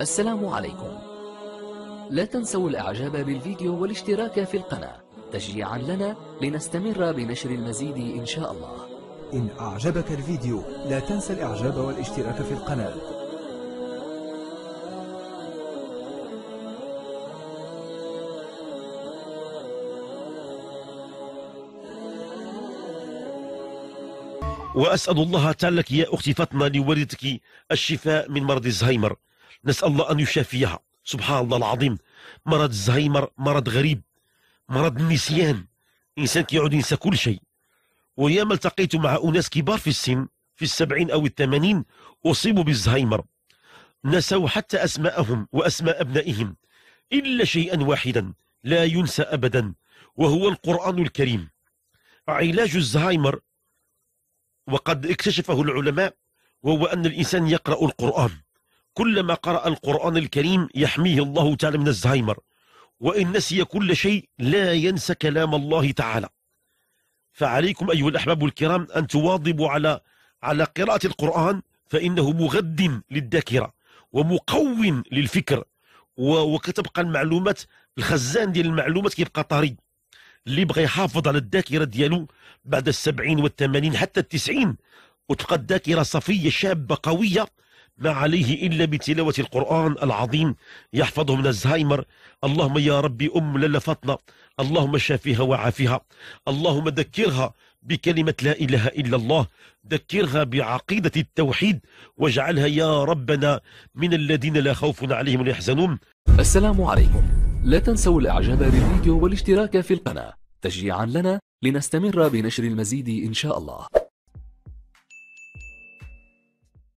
السلام عليكم لا تنسوا الاعجاب بالفيديو والاشتراك في القناة تشجيعا لنا لنستمر بنشر المزيد ان شاء الله إن أعجبك الفيديو لا تنسى الإعجاب والاشتراك في القناة وأسأل الله تعالى يا أختي فاطمة لوالدتك الشفاء من مرض الزهايمر نسأل الله أن يشافيها سبحان الله العظيم مرض الزهايمر مرض غريب مرض النسيان إنسان كيعود ينسى كل شيء وياما التقيت مع أناس كبار في السن في السبعين أو الثمانين أصيبوا بالزهايمر نسوا حتى أسماءهم وأسماء أبنائهم إلا شيئا واحدا لا ينسى أبدا وهو القرآن الكريم علاج الزهايمر وقد اكتشفه العلماء وهو أن الإنسان يقرأ القرآن كلما قرأ القرآن الكريم يحميه الله تعالى من الزهايمر وإن نسي كل شيء لا ينسى كلام الله تعالى فعليكم أيها الأحباب الكرام أن تواظبوا على على قراءة القرآن فإنه مغد للذاكرة ومقوم للفكر وكتبقى المعلومات الخزان ديال المعلومات كيبقى طري اللي بغى يحافظ على الذاكرة ديالو بعد السبعين والثمانين حتى التسعين وتلقى الذاكرة صفية شابة قوية ما عليه إلا بتلاوة القرآن العظيم يحفظه من الزهايمر اللهم يا ربي أم للفتنا اللهم شافيها وعافيها اللهم ذكرها بكلمة لا إله إلا الله ذكرها بعقيدة التوحيد واجعلها يا ربنا من الذين لا خوف عليهم ولا يحزنون السلام عليكم لا تنسوا الإعجاب بالفيديو والاشتراك في القناة تشجيعا لنا لنستمر بنشر المزيد إن شاء الله